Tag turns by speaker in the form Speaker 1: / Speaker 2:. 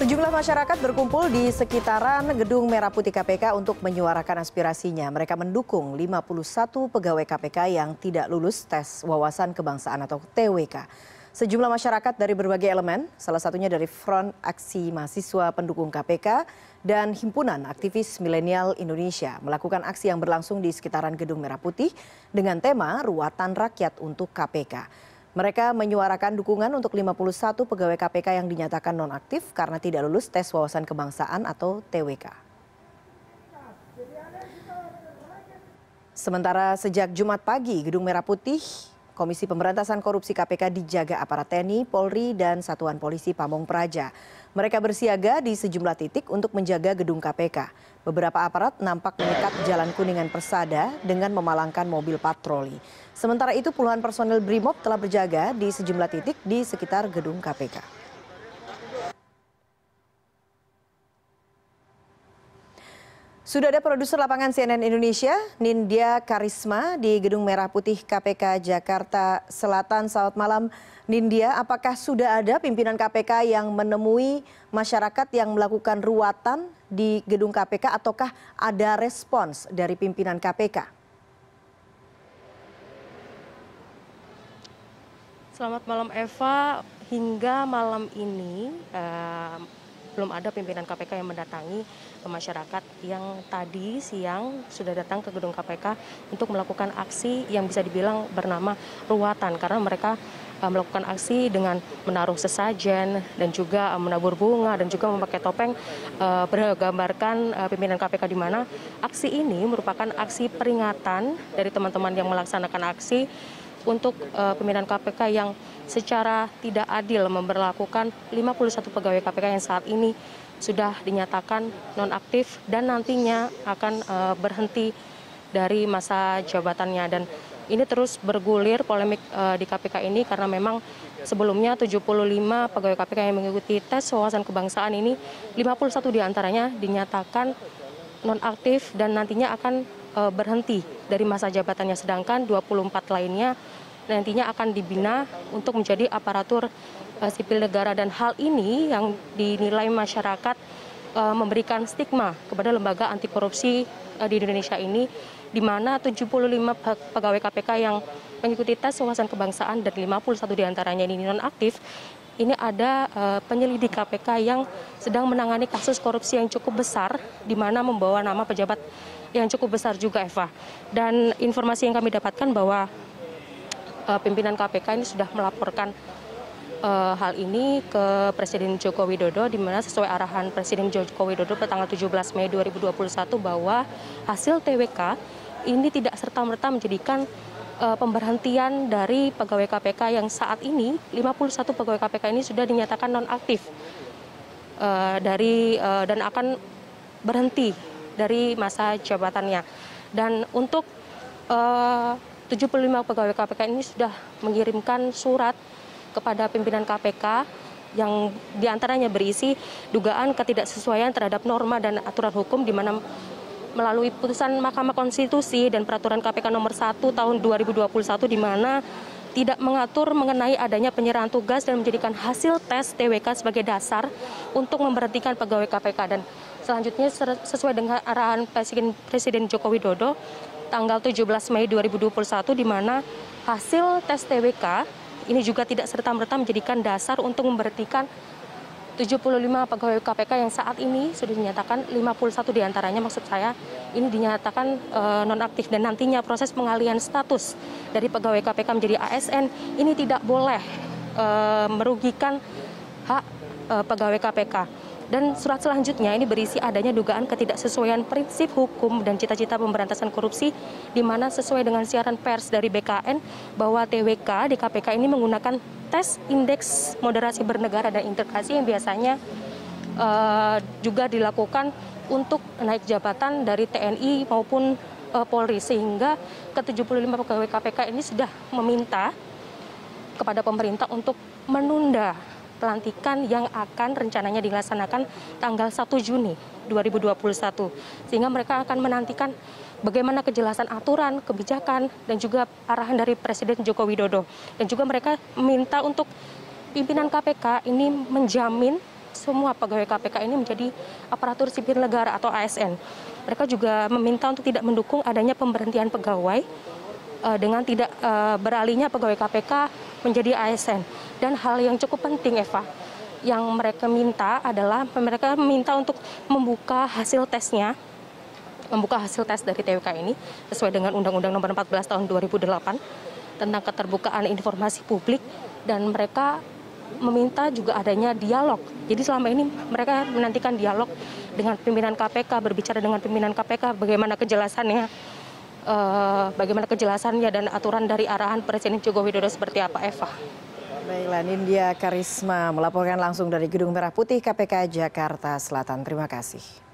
Speaker 1: Sejumlah masyarakat berkumpul di sekitaran Gedung Merah Putih KPK untuk menyuarakan aspirasinya. Mereka mendukung 51 pegawai KPK yang tidak lulus tes wawasan kebangsaan atau TWK. Sejumlah masyarakat dari berbagai elemen, salah satunya dari Front Aksi Mahasiswa Pendukung KPK dan Himpunan Aktivis Milenial Indonesia melakukan aksi yang berlangsung di sekitaran Gedung Merah Putih dengan tema Ruatan Rakyat untuk KPK. Mereka menyuarakan dukungan untuk 51 pegawai KPK yang dinyatakan nonaktif karena tidak lulus tes wawasan kebangsaan atau TWK. Sementara sejak Jumat pagi, Gedung Merah Putih Komisi Pemberantasan Korupsi KPK dijaga aparat TNI, Polri, dan Satuan Polisi Pamong Praja. Mereka bersiaga di sejumlah titik untuk menjaga gedung KPK. Beberapa aparat nampak mengikat jalan Kuningan Persada dengan memalangkan mobil patroli. Sementara itu puluhan personel BRIMOB telah berjaga di sejumlah titik di sekitar gedung KPK. Sudah ada produser lapangan CNN Indonesia, Nindya Karisma di Gedung Merah Putih KPK Jakarta Selatan. Selamat malam Nindya, apakah sudah ada pimpinan KPK yang menemui masyarakat yang melakukan ruatan di gedung KPK ataukah ada respons dari pimpinan KPK?
Speaker 2: Selamat malam Eva. Hingga malam ini eh, belum ada pimpinan KPK yang mendatangi masyarakat yang tadi siang sudah datang ke gedung KPK untuk melakukan aksi yang bisa dibilang bernama ruatan karena mereka eh, melakukan aksi dengan menaruh sesajen dan juga eh, menabur bunga dan juga memakai topeng eh, bergambarkan pimpinan KPK di mana aksi ini merupakan aksi peringatan dari teman-teman yang melaksanakan aksi untuk uh, eh, pimpinan KPK yang secara tidak adil memperlakukan 51 pegawai KPK yang saat ini sudah dinyatakan nonaktif dan nantinya akan uh, berhenti dari masa jabatannya dan ini terus bergulir polemik uh, di KPK ini karena memang sebelumnya 75 pegawai KPK yang mengikuti tes wawasan kebangsaan ini 51 diantaranya dinyatakan nonaktif dan nantinya akan berhenti dari masa jabatannya sedangkan 24 lainnya nantinya akan dibina untuk menjadi aparatur eh, sipil negara dan hal ini yang dinilai masyarakat eh, memberikan stigma kepada lembaga anti korupsi eh, di Indonesia ini di mana 75 pegawai KPK yang mengikuti tes wawasan kebangsaan dan 51 diantaranya ini nonaktif ini ada penyelidik KPK yang sedang menangani kasus korupsi yang cukup besar, di mana membawa nama pejabat yang cukup besar juga, Eva. Dan informasi yang kami dapatkan bahwa Eh, pimpinan KPK ini sudah melaporkan eh, hal ini ke Presiden Joko Widodo di mana sesuai arahan Presiden Joko Widodo pada tanggal 17 Mei 2021 bahwa hasil TWK ini tidak serta-merta menjadikan eh, pemberhentian dari pegawai KPK yang saat ini 51 pegawai KPK ini sudah dinyatakan nonaktif dari dan akan berhenti dari masa jabatannya. Dan untuk 75 pegawai KPK ini sudah mengirimkan surat kepada pimpinan KPK yang diantaranya berisi dugaan ketidaksesuaian terhadap norma dan aturan hukum di mana melalui putusan Mahkamah Konstitusi dan peraturan KPK nomor 1 tahun 2021 di mana tidak mengatur mengenai adanya penyerahan tugas dan menjadikan hasil tes TWK sebagai dasar untuk memberhentikan pegawai KPK dan selanjutnya sesuai dengan arahan Presiden, Presiden Joko Widodo tanggal 17 Mei 2021 di mana hasil tes TWK ini juga tidak serta-merta menjadikan dasar untuk memberhentikan 75 pegawai KPK yang saat ini sudah dinyatakan 51 diantaranya maksud saya ini dinyatakan e, nonaktif dan nantinya proses pengalian status dari pegawai KPK menjadi ASN ini tidak boleh e, merugikan hak e, pegawai KPK. Dan surat selanjutnya ini berisi adanya dugaan ketidaksesuaian prinsip hukum dan cita-cita pemberantasan korupsi di mana sesuai dengan siaran pers dari BKN bahwa TWK di KPK ini menggunakan tes indeks moderasi bernegara dan integrasi yang biasanya uh, juga dilakukan untuk naik jabatan dari TNI maupun uh, Polri sehingga ke-75 pegawai KPK ini sudah meminta kepada pemerintah untuk menunda pelantikan yang akan rencananya dilaksanakan tanggal 1 Juni 2021. Sehingga mereka akan menantikan bagaimana kejelasan aturan, kebijakan, dan juga arahan dari Presiden Joko Widodo. Dan juga mereka minta untuk pimpinan KPK ini menjamin semua pegawai KPK ini menjadi aparatur sipil negara atau ASN. Mereka juga meminta untuk tidak mendukung adanya pemberhentian pegawai eh, dengan tidak eh, beralihnya pegawai KPK menjadi ASN. Dan hal yang cukup penting, Eva, yang mereka minta adalah mereka minta untuk membuka hasil tesnya membuka hasil tes dari TWK ini sesuai dengan Undang-Undang Nomor 14 Tahun 2008 tentang keterbukaan informasi publik dan mereka meminta juga adanya dialog. Jadi selama ini mereka menantikan dialog dengan pimpinan KPK, berbicara dengan pimpinan KPK bagaimana kejelasannya, eh, bagaimana kejelasannya dan aturan dari arahan Presiden Joko Widodo seperti apa, Eva.
Speaker 1: Baiklah, Nindya Karisma melaporkan langsung dari Gedung Merah Putih KPK Jakarta Selatan. Terima kasih.